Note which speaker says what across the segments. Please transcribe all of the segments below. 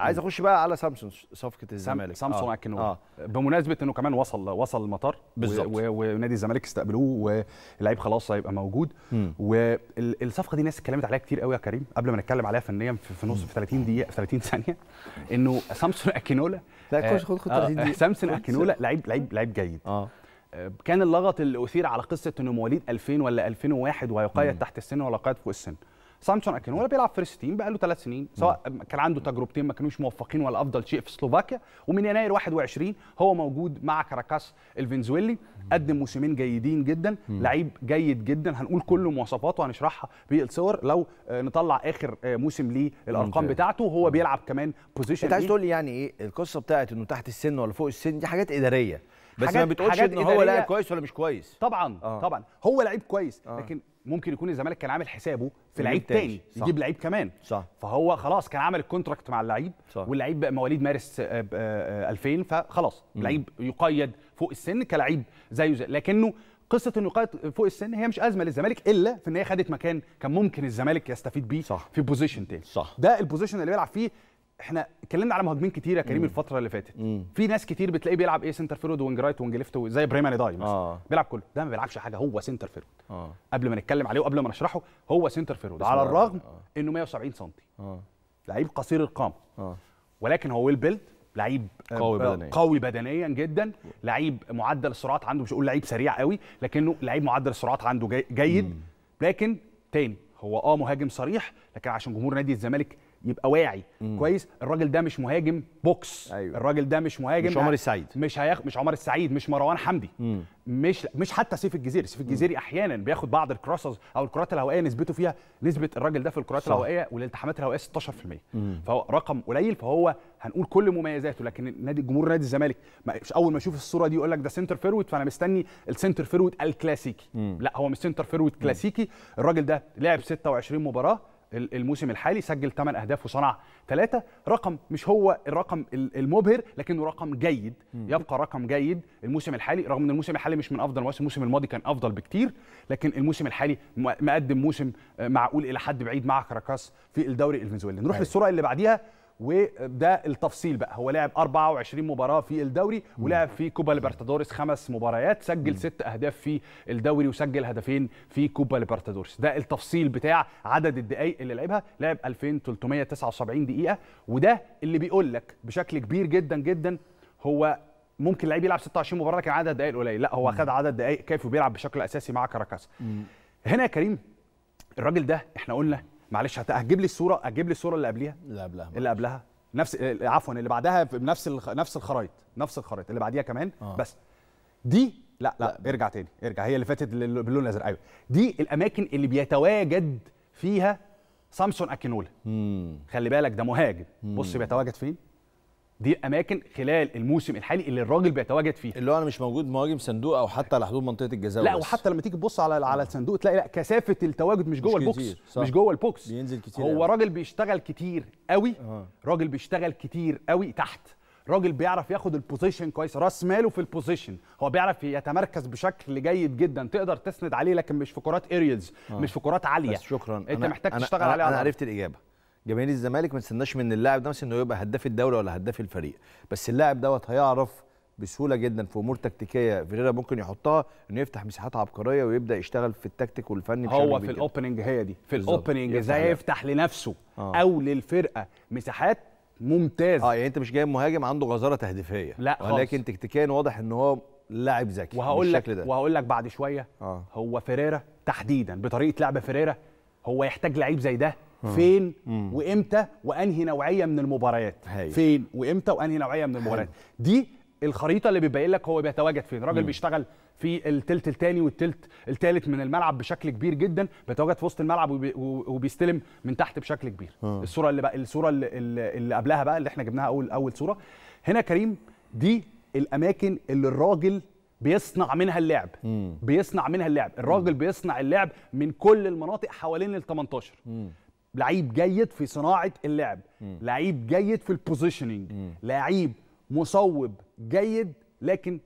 Speaker 1: عايز اخش بقى على سامسونج صفقه الزمالك سامسونج آه. الكنور آه. بمناسبه انه كمان وصل وصل المطار بالظبط ونادي الزمالك استقبلوه واللعيب خلاص هيبقى موجود والصفقه دي ناس اتكلمت عليها كتير قوي يا كريم قبل ما نتكلم عليها فنيا في نص في 30 دقيقه في 30 ثانيه انه سامسونج اكينولا لا آه، خد خد 30 دقيقه سامسونج اكينولا لعيب لعيب لعيب جيد اه, آه، كان اللغط اللي اثير على قصه انه مواليد 2000 ولا 2001 ويقيد تحت السن ولا قيد فوق السن سامسون اكن ولا بيلعب فيرست تيم بقى له ثلاث سنين سواء كان عنده تجربتين ما كانوش موفقين ولا افضل شيء في سلوفاكيا ومن يناير 21 هو موجود مع كاراكاس الفنزويلي قدم موسمين جيدين جدا لعيب جيد جدا هنقول كل مواصفاته هنشرحها بالصور لو آه، نطلع اخر آه، موسم ليه الارقام بتاعته وهو بيلعب كمان بوزيشن انت عايز إيه؟ تقول لي يعني ايه القصه بتاعت انه تحت السن ولا فوق السن دي حاجات اداريه بس ما بتقولش ان هو لاعب كويس ولا مش كويس طبعا آه. طبعا هو لعيب كويس آه. لكن ممكن يكون الزمالك كان عامل حسابه في لعيب تاني صح. يجيب لعيب كمان صح. فهو خلاص كان عامل الكونتراكت مع اللعيب واللعيب بقى مواليد مارس 2000 آه، آه، آه، فخلاص لعيب يقيد فوق السن كلعيب زيه زي لكنه قصه انه يقيد فوق السن هي مش ازمه للزمالك الا في ان هي خدت مكان كان ممكن الزمالك يستفيد بيه صح. في بوزيشن تاني صح. ده البوزيشن اللي بيلعب فيه احنا اتكلمنا على مهاجمين كتير يا كريم مم. الفتره اللي فاتت مم. في ناس كتير بتلاقيه بيلعب ايه سنتر فيرود وينج رايت وينج ليفت زي ابراهيم داي مثلا آه. بيلعب كله ده ما بيلعبش حاجه هو سنتر فيرود آه. قبل ما نتكلم عليه وقبل ما نشرحه هو سنتر فيرود على الرغم آه. انه 170 سم آه. لعيب قصير القامه آه. ولكن هو ويل بيلد لعيب آه، قوي بدنيا آه، قوي بدنيا جدا لعيب معدل السرعات عنده مش اقول لعيب سريع قوي لكنه لعيب معدل السرعات عنده جي جيد مم. لكن تاني هو اه مهاجم صريح لكن عشان جمهور نادي الزمالك يبقى واعي مم. كويس الراجل ده مش مهاجم بوكس أيوة. الراجل ده مش مهاجم مش عمر السعيد مش هيخ... مش عمر السعيد مش مروان حمدي مم. مش مش حتى سيف الجزيري سيف الجزيري مم. احيانا بياخد بعض الكروسز او الكرات الهوائيه نسبته فيها نسبه الراجل ده في الكرات صح. الهوائيه والالتحامات الهوائيه 16% مم. فهو رقم قليل فهو هنقول كل مميزاته لكن نادي جمهور نادي الزمالك مش اول ما يشوف الصوره دي يقول لك ده سنتر فيرويد فانا مستني السنتر فيرويد الكلاسيكي مم. لا هو مش سنتر فيرويد كلاسيكي الراجل ده لعب 26 مباراه الموسم الحالي سجل 8 اهداف وصنع 3 رقم مش هو الرقم المبهر لكنه رقم جيد يبقى رقم جيد الموسم الحالي رغم ان الموسم الحالي مش من افضل مواسم الموسم الماضي كان افضل بكتير لكن الموسم الحالي مقدم موسم معقول الى حد بعيد مع كراكاس في الدوري الفنزويلي نروح للصوره اللي بعديها وده التفصيل بقى هو لعب 24 مباراه في الدوري ولعب في كوبا ليبرتادوريس خمس مباريات سجل ست اهداف في الدوري وسجل هدفين في كوبا ليبرتادوريس ده التفصيل بتاع عدد الدقائق اللي لعبها لعب 2379 دقيقه وده اللي بيقول لك بشكل كبير جدا جدا هو ممكن لعيب يلعب 26 مباراه لكن عدد الدقائق قليل لا هو خد عدد دقائق كافي وبيلعب بشكل اساسي مع كاراكاس هنا يا كريم الراجل ده احنا قلنا معلش هتجيب لي الصوره اجيب لي الصوره اللي قبليها اللي قبلها اللي قبلها نفس آه، عفوا اللي بعدها بنفس نفس الخرايط نفس الخرايط اللي بعديها كمان آه. بس دي لا, لا لا ارجع تاني ارجع هي اللي فاتت باللون الازرق ايوه دي الاماكن اللي بيتواجد فيها سامسون اكينولا خلي بالك ده مهاجم بص بيتواجد فين دي اماكن خلال الموسم الحالي اللي الراجل بيتواجد فيها اللي هو انا مش موجود مهاجم صندوق او حتى على حدود منطقه الجزاء لا وحتى لما تيجي تبص على على الصندوق تلاقي لا كثافه التواجد مش جوه البوكس صح. مش جوه البوكس بينزل كتير هو يعني. راجل بيشتغل كتير قوي آه. راجل بيشتغل كتير قوي تحت راجل بيعرف ياخد البوزيشن كويس راس ماله في البوزيشن هو بيعرف يتمركز بشكل جيد جدا تقدر تسند عليه لكن مش في كرات اريالز آه. مش في كرات عاليه بس شكرا انت أنا محتاج أنا تشتغل أنا عليها انا عرفت الاجابه جماهير الزمالك ما تستناش من اللاعب ده مثلا انه يبقى هداف الدوري ولا هداف الفريق بس اللاعب دوت هيعرف بسهوله جدا في امور تكتيكيه فيريرا ممكن يحطها انه يفتح مساحات عبقريه ويبدا يشتغل في التكتيك والفني هو في الاوبننج هي دي في الاوبننج ازاي يفتح لنفسه آه. او للفرقه مساحات ممتاز اه يعني انت مش جاي مهاجم عنده غزاره تهديفيه لا ولكن تكتيكيا واضح ان هو لاعب ذكي وهقول لك ده. وهقول لك بعد شويه آه. هو فيريرا تحديدا بطريقه لعب فيريرا هو يحتاج لعيب زي ده فين وامتى وانهي نوعيه من المباريات فين وامتى وانهي نوعيه من المباريات دي الخريطه اللي بيبين لك هو بيتواجد فين راجل بيشتغل في التلت الثاني والتلت الثالث من الملعب بشكل كبير جدا بيتواجد في وسط الملعب وبيستلم من تحت بشكل كبير م. الصوره اللي بقى الصوره اللي, اللي قبلها بقى اللي احنا جبناها اول اول صوره هنا كريم دي الاماكن اللي الراجل بيصنع منها اللعب م. بيصنع منها اللعب الراجل م. بيصنع اللعب من كل المناطق حوالين ال 18 لعيب جيد في صناعه اللعب م. لعيب جيد في البوزيشننج لعيب مصوب جيد لكن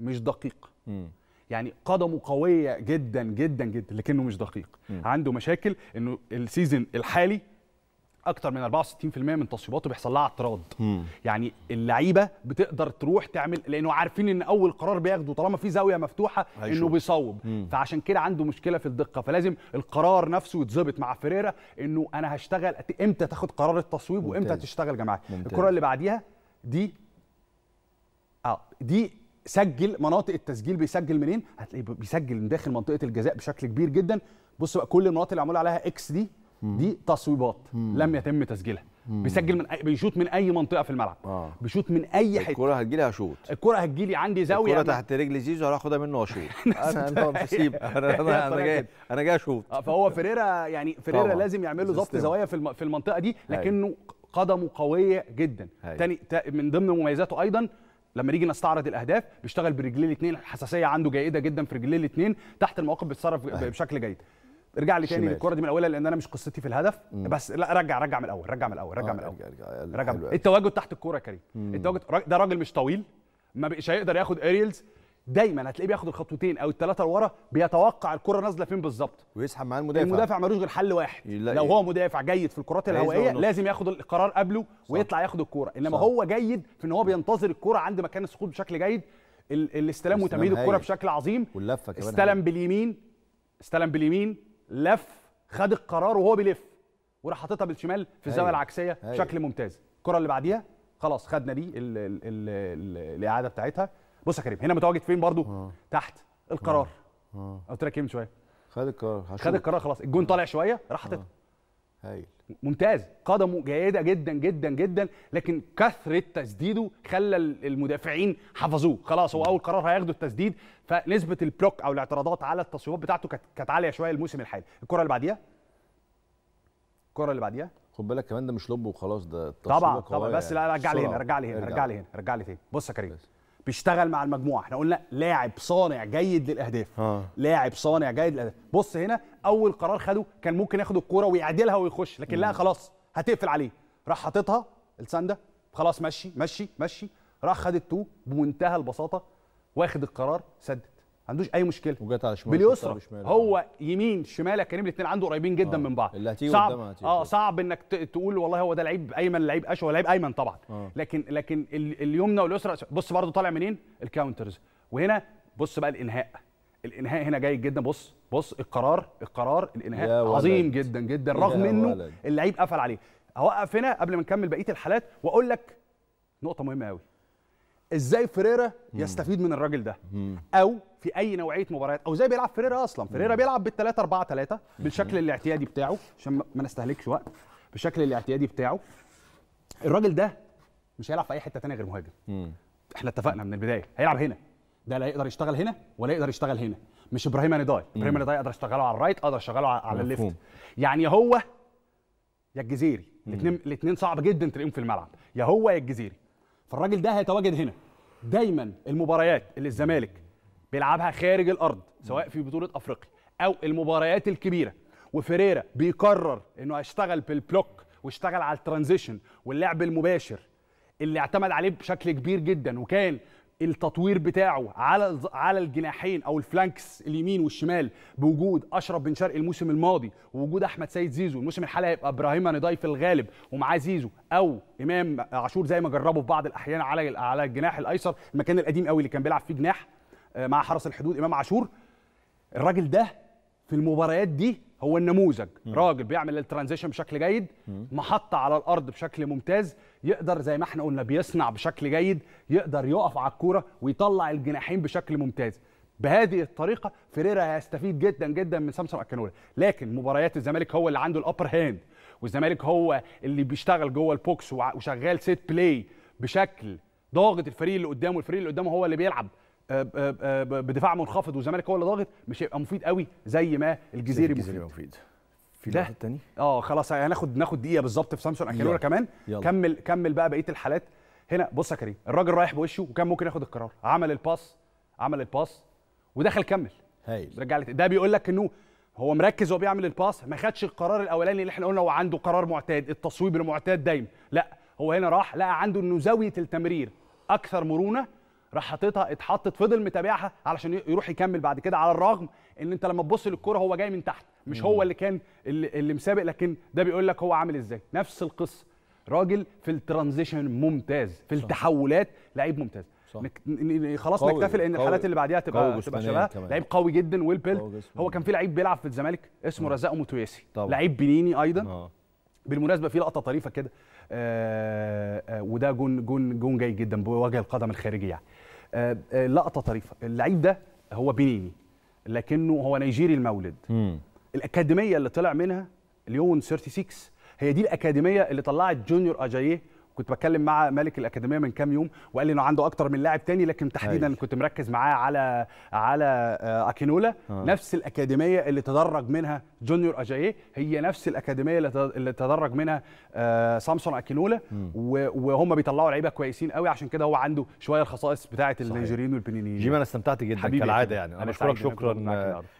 Speaker 1: مش دقيق م. يعني قدمه قويه جدا جدا جدا لكنه مش دقيق م. عنده مشاكل انه السيزون الحالي اكتر من 64% من تصويباته بيحصل لها اعتراض يعني اللعيبه بتقدر تروح تعمل لانه عارفين ان اول قرار بياخده طالما في زاويه مفتوحه هيشوف. انه بيصوب مم. فعشان كده عنده مشكله في الدقه فلازم القرار نفسه يتظبط مع فيريرا انه انا هشتغل امتى تاخد قرار التصويب وامتى تشتغل جماعه الكره اللي بعديها دي اه دي سجل مناطق التسجيل بيسجل منين؟ هتلاقيه بيسجل من داخل منطقه الجزاء بشكل كبير جدا بص بقى كل المناطق اللي معمول عليها اكس دي دي تصويبات لم يتم تسجيلها بيسجل من أي بيشوط من اي منطقه في الملعب آه. بيشوط من اي حته الكره هتجيلي هشوط الكره هتجيلي عندي زاويه الكره تحت رجل زيزو هروح اخدها منه واشوط انا انا انا جاي انا جاي اشوط آه، فهو فيريرا يعني فيريرا لازم يعمل له ضبط زوايا في في المنطقه دي لكنه قدمه قويه جدا تاني من ضمن مميزاته ايضا لما نيجي نستعرض الاهداف بيشتغل برجليه الاثنين الحساسيه عنده جيده جدا في رجليه الاثنين تحت المواقف بيتصرف بشكل جيد ارجع لي تاني الكره دي من اولها لان انا مش قصتي في الهدف مم. بس لا رجع رجع من الاول رجع من الاول رجع آه من الاول رجع, رجع, رجع التواجد تحت الكوره يا كريم التواجد ده راجل مش طويل ما بقاش هيقدر ياخد اريلز دايما هتلاقيه بياخد الخطوتين او الثلاثه لورا بيتوقع الكره نازله فين بالظبط ويسحب معاه المدافع المدافع ملوش غير حل واحد لو هو مدافع جيد في الكرات الهوائيه لازم ياخد القرار قبله صح. ويطلع ياخد الكوره انما صح. هو جيد في ان هو بينتظر الكره عند مكان السقوط بشكل جيد الاستلام وتمهيد الكره بشكل عظيم واللفه كمان استلم باليمين استلم باليمين لف خد القرار وهو بيلف وراح حاططها بالشمال في الزاويه العكسيه بشكل ممتاز الكره اللي بعديها خلاص خدنا دي الـ الـ الـ الاعاده بتاعتها بص يا كريم هنا متواجد فين برضو أوه. تحت القرار اه. اه. قلت لك ايه من شويه خد القرار خد القرار خلاص الجون طالع شويه راح حاططها اه. هايل ممتاز قدمه جيده جدا جدا جدا لكن كثره تسديده خلى المدافعين حفظوه خلاص هو اول قرار هياخده التسديد فنسبه البلوك او الاعتراضات على التصويبات بتاعته كانت عاليه شويه الموسم الحالي الكره اللي بعديها الكره اللي بعديها خد بالك كمان ده مش لب وخلاص ده طبعا طبعا بس لا يعني. رجع لي هنا رجع لي هنا رجع لي هنا رجع لي تاني بص يا كريم بس. بيشتغل مع المجموعه احنا قلنا لاعب صانع جيد للاهداف آه. لاعب صانع جيد للاهداف بص هنا اول قرار خده كان ممكن ياخد الكوره ويعدلها ويخش لكن لا خلاص هتقفل عليه راح حاططها السنده خلاص مشي مشي مشي راح خد التو بمنتهى البساطه واخد القرار سدد عندوش اي مشكله وجت على شمال باليسرى هو يمين شمال كريم الاثنين عنده قريبين جدا آه. من بعض اللي هتيجي صعب اه صعب انك تقول والله هو ده لعيب ايمن لعيب اشول لعيب ايمن طبعا آه. لكن لكن اليمنى واليسرى بص برده طالع منين الكاونترز وهنا بص بقى الانهاء الانهاء هنا جيد جدا بص بص القرار القرار الانهاء عظيم جدا جدا رغم انه اللعيب قفل عليه هوقف هنا قبل ما نكمل بقيه الحالات واقول لك نقطه مهمه قوي ازاي فريرا يستفيد من الراجل ده او في اي نوعيه مباريات او ازاي بيلعب فريرا اصلا فريرا بيلعب بال 3 4 3 بالشكل الاعتيادي بتاعه عشان ما نستهلكش وقت بالشكل الاعتيادي بتاعه الراجل ده مش هيلعب في اي حته ثانيه غير مهاجم احنا اتفقنا من البدايه هيلعب هنا ده لا يقدر يشتغل هنا ولا يقدر يشتغل هنا مش ابراهيم نضاي ابراهيم نضاي اقدر اشتغله على الرايت اقدر اشتغله على الليفت يعني هو يا الجزيري الاثنين الاثنين صعب جدا تلاقيهم في الملعب يا هو يا الجزيري فالراجل ده هيتواجد هنا دايما المباريات اللي الزمالك بيلعبها خارج الارض سواء في بطوله افريقيا او المباريات الكبيره وفريرا بيقرر انه هيشتغل بالبلوك واشتغل على الترانزيشن واللعب المباشر اللي اعتمد عليه بشكل كبير جدا وكان التطوير بتاعه على على الجناحين او الفلانكس اليمين والشمال بوجود اشرف بن شرقي الموسم الماضي ووجود احمد سيد زيزو الموسم الحالي هيبقى ابراهيم نضاي في الغالب ومعاه زيزو او امام عاشور زي ما جربه في بعض الاحيان على على الجناح الايسر المكان القديم قوي اللي كان بيلعب فيه جناح آه، مع حرس الحدود امام عاشور الراجل ده في المباريات دي هو النموذج راجل بيعمل الترانزيشن بشكل جيد محطه على الارض بشكل ممتاز يقدر زي ما احنا قلنا بيصنع بشكل جيد يقدر يقف على الكوره ويطلع الجناحين بشكل ممتاز بهذه الطريقه فيريرا هيستفيد جدا جدا من سامسون اكانولا لكن مباريات الزمالك هو اللي عنده الابر هاند والزمالك هو اللي بيشتغل جوه البوكس وشغال سيت بلاي بشكل ضاغط الفريق اللي قدامه الفريق اللي قدامه هو اللي بيلعب آه، آه، آه، بدفاع منخفض والزمالك هو اللي ضاغط مش هيبقى مفيد قوي زي ما الجزيري مفيد الجزيري مفيد في ده الثاني اه خلاص هناخد ناخد دقيقه بالظبط في سامسون اكيلورا كمان يلا. كمل كمل بقى بقيه الحالات هنا بص يا كريم الراجل رايح بوشه وكان ممكن ياخد القرار عمل الباس عمل الباس ودخل كمل هايل رجع لك ده بيقول لك انه هو مركز وهو بيعمل الباس ما خدش القرار الاولاني اللي احنا قلنا هو عنده قرار معتاد التصويب المعتاد دايما لا هو هنا راح لقى عنده انه زاويه التمرير اكثر مرونه راح حاططها اتحطت فضل متابعها علشان يروح يكمل بعد كده على الرغم ان انت لما تبص للكوره هو جاي من تحت مش هو اللي كان اللي, اللي مسابق لكن ده بيقول لك هو عامل ازاي نفس القصه راجل في الترانزيشن ممتاز في التحولات لعيب ممتاز صح. خلاص نكتفي لان الحالات اللي بعديها تبقى تبقى شبهها لعيب قوي جدا ويل بيلد هو كان في لعيب بيلعب في الزمالك اسمه آه. رزاق موتويسي لعيب بنيني ايضا أوه. بالمناسبه في لقطه طريفه كده آه، آه، وده جون جون جون جاي جدا بوجه القدم الخارجي يعني آه، لقطه طريفه اللعيب ده هو بنيني لكنه هو نيجيري المولد مم. الاكاديميه اللي طلع منها ليون 36 هي دي الاكاديميه اللي طلعت جونيور اجاييه كنت بتكلم مع مالك الاكاديميه من كام يوم وقال لي انه عنده اكتر من لاعب تاني لكن تحديدا أيه. كنت مركز معاه على على آه، اكينولا آه. نفس الاكاديميه اللي تدرج منها جونيور اجاييه هي نفس الاكاديميه اللي تدرج منها آه سامسون اكينولا وهم بيطلعوا لعيبه كويسين قوي عشان كده هو عنده شويه الخصائص بتاعه النيجيريين والبنينيين جيم انا استمتعت جدا كالعاده يعني انا بشكرك شكرا